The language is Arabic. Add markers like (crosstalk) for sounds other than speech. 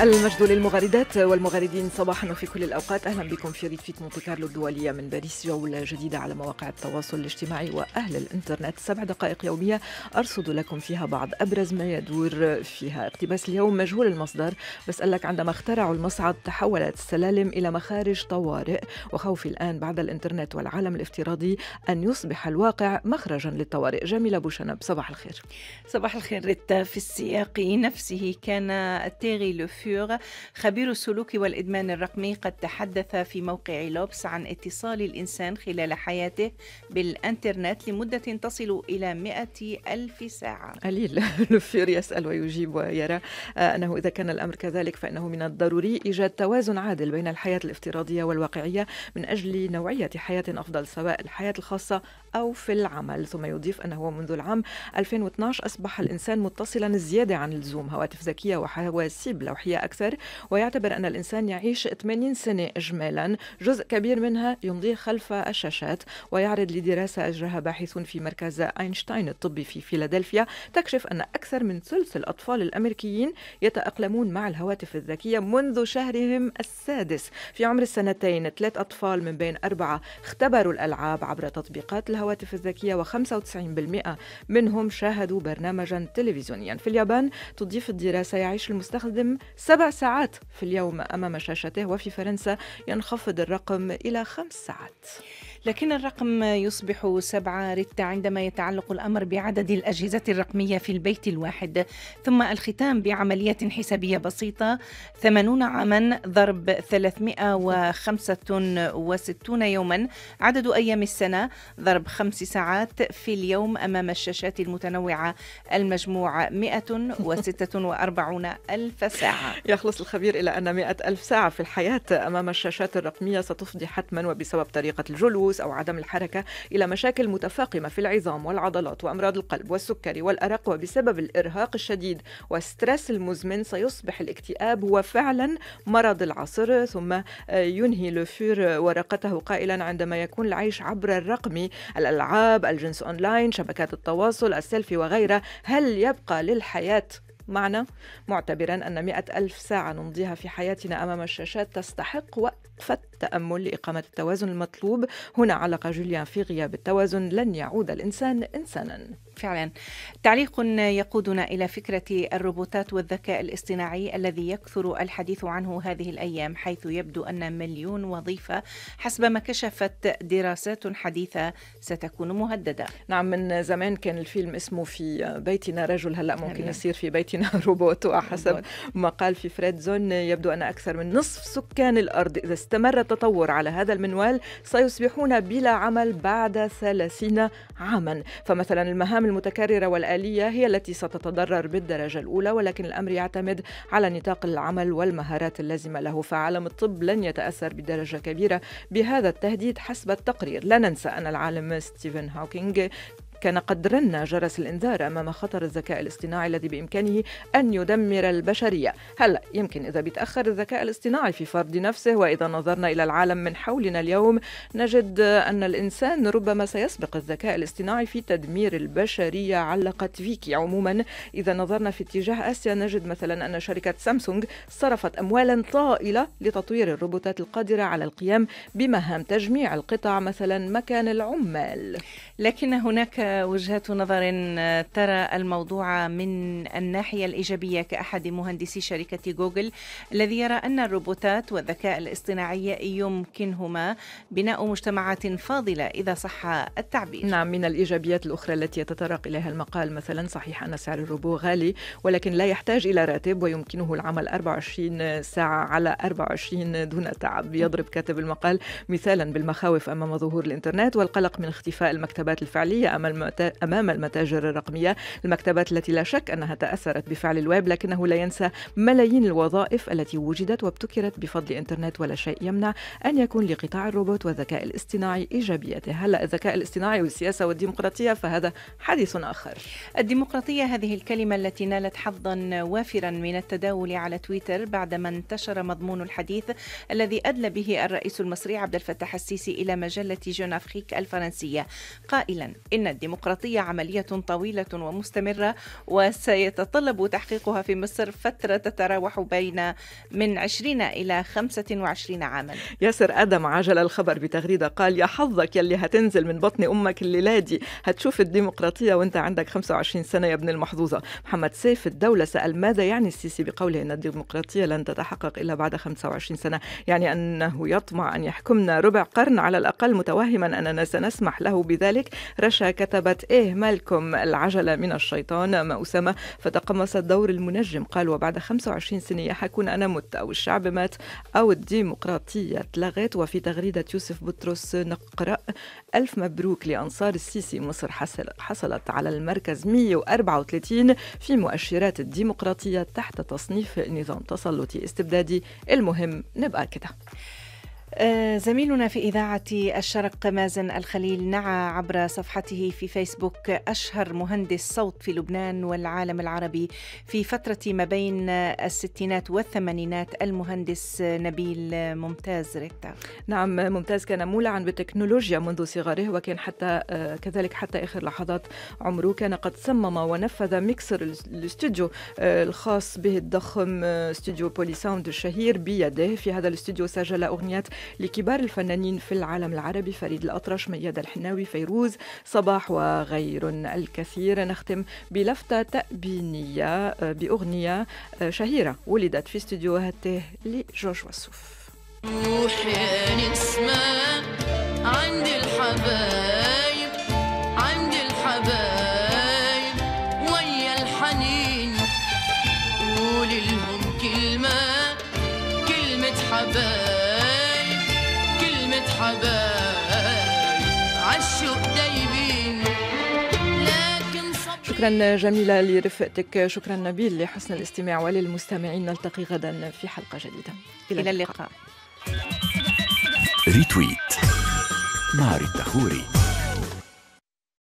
المجد للمغاردات والمغاردين صباحا وفي كل الاوقات اهلا بكم في ريفيت مونتي كارلو الدوليه من باريس جوله جديده على مواقع التواصل الاجتماعي واهل الانترنت سبع دقائق يوميه ارصد لكم فيها بعض ابرز ما يدور فيها اقتباس اليوم مجهول المصدر بسالك عندما اخترعوا المصعد تحولت السلالم الى مخارج طوارئ وخوفي الان بعد الانترنت والعالم الافتراضي ان يصبح الواقع مخرجا للطوارئ جميله بوشنب صباح الخير صباح الخير ريتا في السياق نفسه كان التاغي لوفي كوفيور خبير السلوك والإدمان الرقمي قد تحدث في موقع لوبس عن اتصال الإنسان خلال حياته بالإنترنت لمدة تصل إلى مئة ألف ساعة قليل لفير (laughs) يسأل ويجيب ويرى آه، أنه إذا كان الأمر كذلك فإنه من الضروري إيجاد توازن عادل بين الحياة الافتراضية والواقعية من أجل نوعية حياة أفضل سواء الحياة الخاصة أو في العمل ثم يضيف أنه منذ العام 2012 أصبح الإنسان متصلا زيادة عن اللزوم هواتف ذكية وحواسيب لوحية أكثر ويعتبر أن الإنسان يعيش 80 سنة إجمالا جزء كبير منها يمضيه خلف الشاشات ويعرض لدراسة أجرها باحثون في مركز أينشتاين الطبي في فيلادلفيا تكشف أن أكثر من ثلث الأطفال الأمريكيين يتأقلمون مع الهواتف الذكية منذ شهرهم السادس في عمر السنتين ثلاث أطفال من بين أربعة اختبروا الألعاب عبر تطبيقات الهواتف الذكية و95% منهم شاهدوا برنامجا تلفزيونيا في اليابان تضيف الدراسة يعيش المستخدم سبع ساعات في اليوم أمام شاشته وفي فرنسا ينخفض الرقم إلى خمس ساعات لكن الرقم يصبح سبعة رتة عندما يتعلق الأمر بعدد الأجهزة الرقمية في البيت الواحد ثم الختام بعملية حسابية بسيطة 80 عاما ضرب 365 يوما عدد أيام السنة ضرب خمس ساعات في اليوم أمام الشاشات المتنوعة المجموع 146 ألف ساعة يخلص الخبير إلى أن 100 ألف ساعة في الحياة أمام الشاشات الرقمية ستفضي حتما وبسبب طريقة الجلوس الجلوس أو عدم الحركة إلى مشاكل متفاقمة في العظام والعضلات وأمراض القلب والسكري والأرق وبسبب الإرهاق الشديد والستريس المزمن سيصبح الاكتئاب هو فعلا مرض العصر ثم آه، ينهي لوفير ورقته قائلا عندما يكون العيش عبر الرقمي الألعاب الجنس أونلاين شبكات التواصل السيلفي وغيرها هل يبقى للحياة معنا معتبرا أن مئة ألف ساعة نمضيها في حياتنا أمام الشاشات تستحق وقفة التأمل لإقامة التوازن المطلوب هنا علق جوليان في غياب التوازن لن يعود الإنسان إنسانا فعلا تعليق يقودنا الى فكره الروبوتات والذكاء الاصطناعي الذي يكثر الحديث عنه هذه الايام حيث يبدو ان مليون وظيفه حسب ما كشفت دراسات حديثه ستكون مهدده نعم من زمان كان الفيلم اسمه في بيتنا رجل هلا ممكن يصير في بيتنا بين (laughs) روبوت وحسب ما قال في زون يبدو أن أكثر من نصف سكان الأرض إذا استمر التطور على هذا المنوال سيصبحون بلا عمل بعد ثلاثين عاما فمثلا المهام المتكررة والآلية هي التي ستتضرر بالدرجة الأولى ولكن الأمر يعتمد على نطاق العمل والمهارات اللازمة له فعالم الطب لن يتأثر بدرجة كبيرة بهذا التهديد حسب التقرير لا ننسى أن العالم ستيفن هوكينج كان قد رن جرس الإنذار أمام خطر الذكاء الاصطناعي الذي بإمكانه أن يدمر البشرية هلأ يمكن إذا بيتأخر الذكاء الاصطناعي في فرض نفسه وإذا نظرنا إلى العالم من حولنا اليوم نجد أن الإنسان ربما سيسبق الذكاء الاصطناعي في تدمير البشرية علقت فيكي عموما إذا نظرنا في اتجاه آسيا نجد مثلا أن شركة سامسونج صرفت أموالا طائلة لتطوير الروبوتات القادرة على القيام بمهام تجميع القطع مثلا مكان العمال لكن هناك وجهات نظر آه، ترى الموضوع من الناحية الإيجابية كأحد مهندسي شركة جوجل الذي يرى أن الروبوتات والذكاء الاصطناعي يمكنهما بناء مجتمعات فاضلة إذا صح التعبير نعم من الإيجابيات الأخرى التي يتطرق إليها المقال مثلا صحيح أن سعر الروبو غالي ولكن لا يحتاج إلى راتب ويمكنه العمل 24 ساعة على 24 دون تعب يضرب كاتب المقال مثالا بالمخاوف أمام ظهور الإنترنت والقلق من اختفاء المكتبات الفعلية أمام أمام المتاجر الرقمية المكتبات التي لا شك أنها تأثرت بفعل الويب لكنه لا ينسى ملايين الوظائف التي وجدت وابتكرت بفضل الإنترنت ولا شيء يمنع أن يكون لقطاع الروبوت والذكاء الاصطناعي إيجابياته هلأ الذكاء الاصطناعي والسياسة والديمقراطية فهذا حديث آخر الديمقراطية هذه الكلمة التي نالت حظا وافرا من التداول على تويتر بعدما انتشر مضمون الحديث الذي أدلى به الرئيس المصري عبد الفتاح السيسي إلى مجلة جون أفريك الفرنسية قائلا إن الديمقراطية الديمقراطية عملية طويلة ومستمرة وسيتطلب تحقيقها في مصر فترة تتراوح بين من 20 إلى 25 عاما ياسر أدم عجل الخبر بتغريدة قال يا حظك يلي هتنزل من بطن أمك الليلادي هتشوف الديمقراطية وانت عندك 25 سنة يا ابن المحظوظة محمد سيف الدولة سأل ماذا يعني السيسي بقوله أن الديمقراطية لن تتحقق إلا بعد 25 سنة يعني أنه يطمع أن يحكمنا ربع قرن على الأقل متوهما أننا سنسمح له بذلك رشا كتب طلبت إيه مالكم العجلة من الشيطان ما أسامة فتقمصت دور المنجم قال وبعد 25 سنة يحكون أنا مت أو الشعب مات أو الديمقراطية اتلغت وفي تغريدة يوسف بطرس نقرأ ألف مبروك لأنصار السيسي مصر حصل حصلت على المركز 134 في مؤشرات الديمقراطية تحت تصنيف نظام تسلطي استبدادي المهم نبقى كده آه، زميلنا في إذاعة الشرق مازن الخليل نعى عبر صفحته في فيسبوك أشهر مهندس صوت في لبنان والعالم العربي في فترة ما بين الستينات والثمانينات المهندس نبيل ممتاز ريتا نعم ممتاز كان مولعا بالتكنولوجيا منذ صغره وكان حتى آه، كذلك حتى آخر لحظات عمره كان قد صمم ونفذ ميكسر الاستوديو آه، الخاص به الضخم استوديو بولي ساوند الشهير بيده في هذا الاستوديو سجل أغنيات لكبار الفنانين في العالم العربي فريد الأطرش مياد الحناوي فيروز صباح وغير الكثير نختم بلفتة تأبينية آه، بأغنية آه، شهيرة ولدت في استوديو لجورج وسوف روحي نسمع عند الحبايب عند الحبايب ويا الحنين قولي لهم كلمة كلمة حبايب شكرا جميلة لرفقتك شكرا نبيل لحسن الاستماع وللمستمعين نلتقي غدا في حلقة جديدة إلى اللقاء ريتويت مع التخوري